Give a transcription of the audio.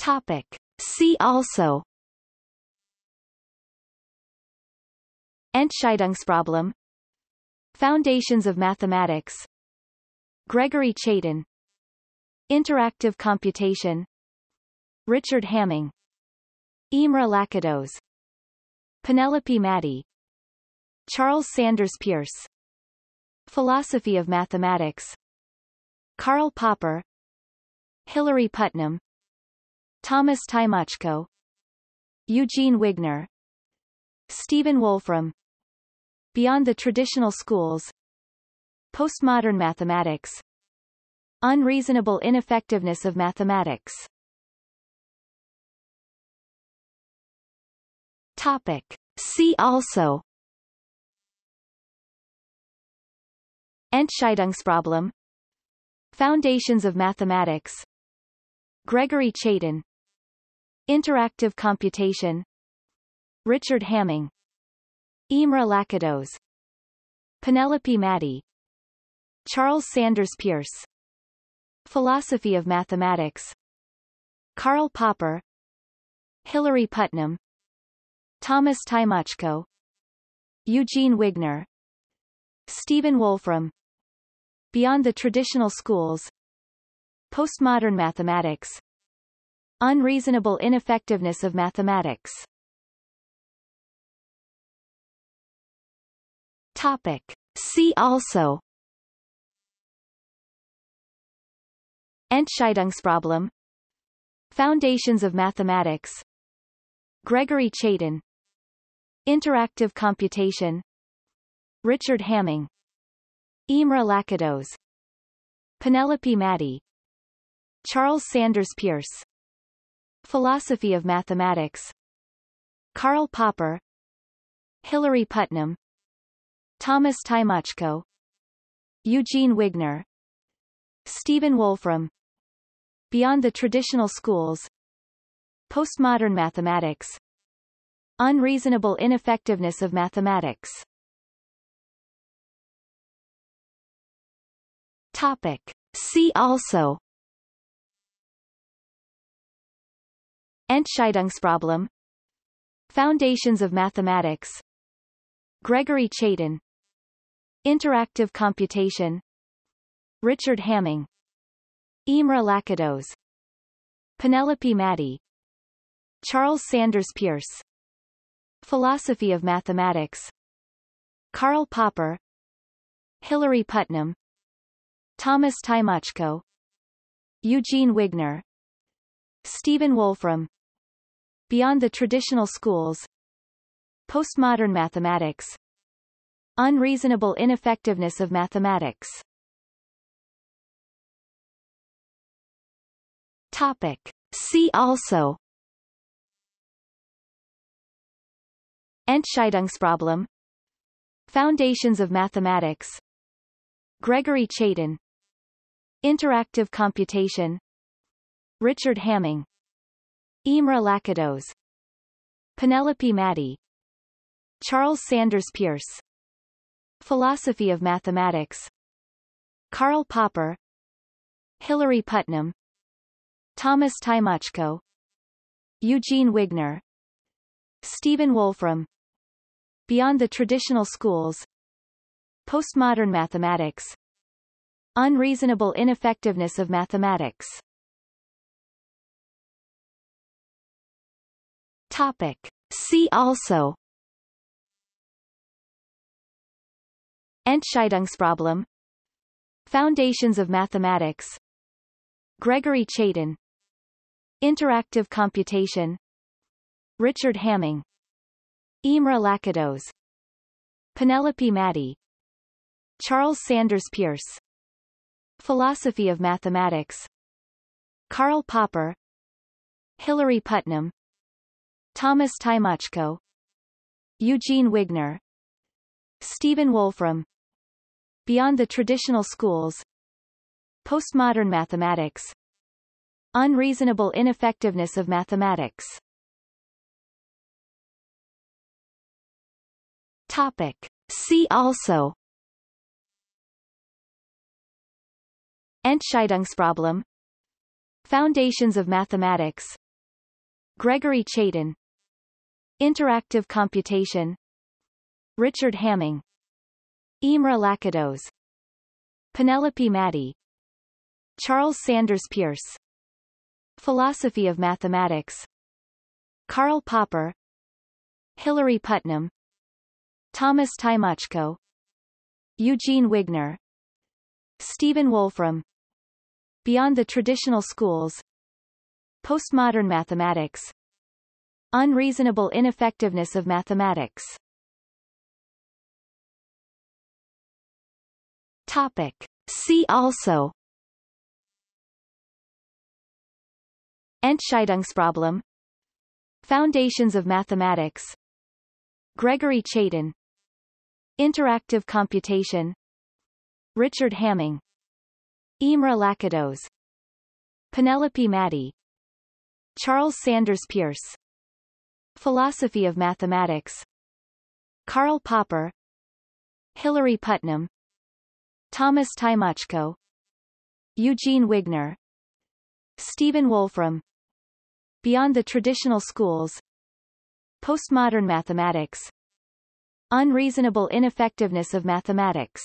Topic. See also Entscheidungsproblem Foundations of Mathematics Gregory Chaitin Interactive Computation Richard Hamming Imre Lakatos Penelope Maddy Charles Sanders Peirce Philosophy of Mathematics Karl Popper Hilary Putnam Thomas Tymochko Eugene Wigner Stephen Wolfram Beyond the Traditional Schools Postmodern Mathematics Unreasonable Ineffectiveness of Mathematics Topic. See also Entscheidungsproblem Foundations of Mathematics Gregory Chaitin Interactive computation Richard Hamming Imra Lakatos Penelope Maddy Charles Sanders Peirce Philosophy of Mathematics Karl Popper Hilary Putnam Thomas Tymochko Eugene Wigner Stephen Wolfram Beyond the Traditional Schools Postmodern Mathematics Unreasonable ineffectiveness of mathematics. Topic. See also Entscheidungsproblem Foundations of Mathematics Gregory Chaitin Interactive Computation Richard Hamming Imre Lakatos Penelope Maddy Charles Sanders Pierce. Philosophy of Mathematics Karl Popper Hilary Putnam Thomas Tymochko Eugene Wigner Stephen Wolfram Beyond the Traditional Schools Postmodern Mathematics Unreasonable Ineffectiveness of Mathematics Topic. See also Entscheidungsproblem Foundations of Mathematics Gregory Chaitin Interactive Computation Richard Hamming Imre Lakatos Penelope Maddy Charles Sanders Peirce Philosophy of Mathematics Karl Popper Hilary Putnam Thomas Tymochko Eugene Wigner Stephen Wolfram Beyond the traditional schools Postmodern mathematics Unreasonable ineffectiveness of mathematics Topic. See also Entscheidungsproblem Foundations of Mathematics Gregory Chaitin Interactive computation Richard Hamming Imra Lakados, Penelope Maddy Charles Sanders Pierce, Philosophy of Mathematics Karl Popper Hilary Putnam Thomas Tymochko Eugene Wigner Stephen Wolfram Beyond the Traditional Schools Postmodern Mathematics Unreasonable Ineffectiveness of Mathematics Topic. See also Entscheidungsproblem Foundations of Mathematics Gregory Chaitin Interactive Computation Richard Hamming Imre Lakatos Penelope Maddy Charles Sanders Peirce Philosophy of Mathematics Karl Popper Hilary Putnam Thomas Tymochko Eugene Wigner Stephen Wolfram Beyond the Traditional Schools Postmodern Mathematics Unreasonable Ineffectiveness of Mathematics Topic. See also Entscheidungsproblem Foundations of Mathematics Gregory Chaitin Interactive computation Richard Hamming Imra Lakatos Penelope Maddy Charles Sanders Peirce Philosophy of Mathematics Karl Popper Hilary Putnam Thomas Tymochko Eugene Wigner Stephen Wolfram Beyond the Traditional Schools Postmodern Mathematics Unreasonable ineffectiveness of mathematics. Topic. See also Entscheidungsproblem Foundations of Mathematics Gregory Chaitin Interactive Computation Richard Hamming Imre Lakatos Penelope Maddy Charles Sanders Pierce. Philosophy of Mathematics Karl Popper Hilary Putnam Thomas Tymochko Eugene Wigner Stephen Wolfram Beyond the Traditional Schools Postmodern Mathematics Unreasonable Ineffectiveness of Mathematics